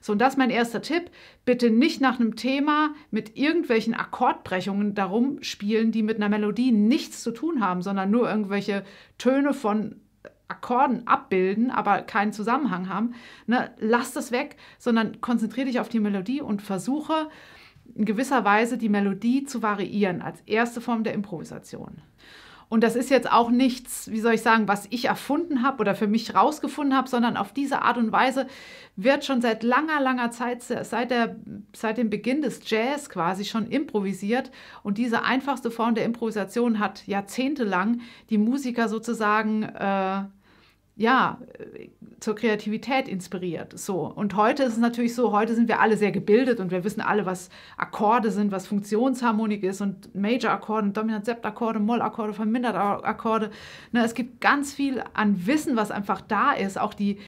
So, und das ist mein erster Tipp. Bitte nicht nach einem Thema mit irgendwelchen Akkordbrechungen darum spielen, die mit einer Melodie nichts zu tun haben, sondern nur irgendwelche Töne von Akkorden abbilden, aber keinen Zusammenhang haben. Ne? Lass das weg, sondern konzentriere dich auf die Melodie und versuche in gewisser Weise die Melodie zu variieren als erste Form der Improvisation. Und das ist jetzt auch nichts, wie soll ich sagen, was ich erfunden habe oder für mich rausgefunden habe, sondern auf diese Art und Weise wird schon seit langer, langer Zeit, seit, der, seit dem Beginn des Jazz quasi schon improvisiert. Und diese einfachste Form der Improvisation hat jahrzehntelang die Musiker sozusagen äh, ja, äh, zur Kreativität inspiriert. So. Und heute ist es natürlich so, heute sind wir alle sehr gebildet und wir wissen alle, was Akkorde sind, was Funktionsharmonik ist und Major-Akkorde, Dominant-Sept-Akkorde, Moll-Akkorde, Vermindert-Akkorde. Ne? es gibt ganz viel an Wissen, was einfach da ist. Auch die